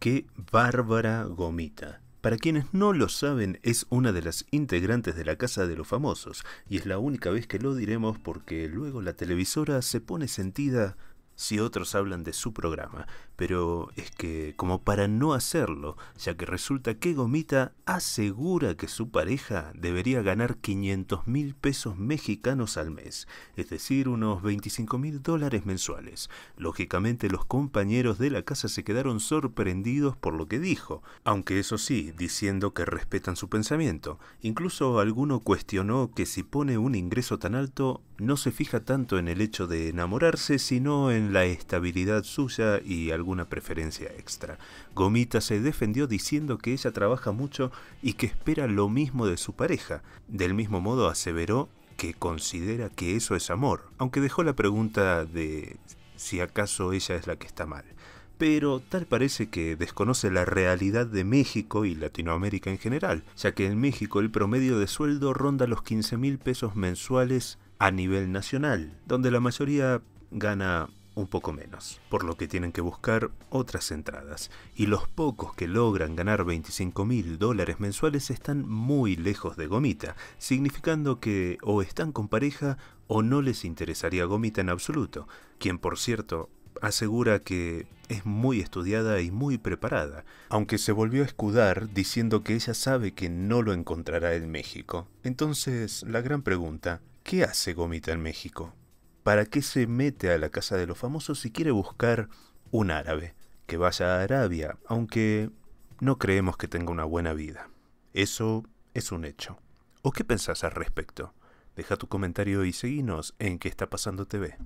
¡Qué Bárbara Gomita. Para quienes no lo saben, es una de las integrantes de la Casa de los Famosos, y es la única vez que lo diremos porque luego la televisora se pone sentida si otros hablan de su programa, pero es que como para no hacerlo, ya que resulta que Gomita asegura que su pareja debería ganar 500 mil pesos mexicanos al mes, es decir, unos 25 mil dólares mensuales. Lógicamente los compañeros de la casa se quedaron sorprendidos por lo que dijo, aunque eso sí, diciendo que respetan su pensamiento. Incluso alguno cuestionó que si pone un ingreso tan alto, no se fija tanto en el hecho de enamorarse, sino en la estabilidad suya y alguna preferencia extra. Gomita se defendió diciendo que ella trabaja mucho y que espera lo mismo de su pareja. Del mismo modo aseveró que considera que eso es amor, aunque dejó la pregunta de si acaso ella es la que está mal pero tal parece que desconoce la realidad de México y Latinoamérica en general, ya que en México el promedio de sueldo ronda los 15 mil pesos mensuales a nivel nacional, donde la mayoría gana un poco menos, por lo que tienen que buscar otras entradas, y los pocos que logran ganar 25 mil dólares mensuales están muy lejos de Gomita, significando que o están con pareja o no les interesaría Gomita en absoluto, quien por cierto asegura que es muy estudiada y muy preparada, aunque se volvió a escudar diciendo que ella sabe que no lo encontrará en México. Entonces, la gran pregunta, ¿Qué hace Gomita en México? ¿Para qué se mete a la casa de los famosos si quiere buscar un árabe que vaya a Arabia, aunque no creemos que tenga una buena vida? Eso es un hecho. ¿O qué pensás al respecto? Deja tu comentario y seguinos en qué está pasando TV.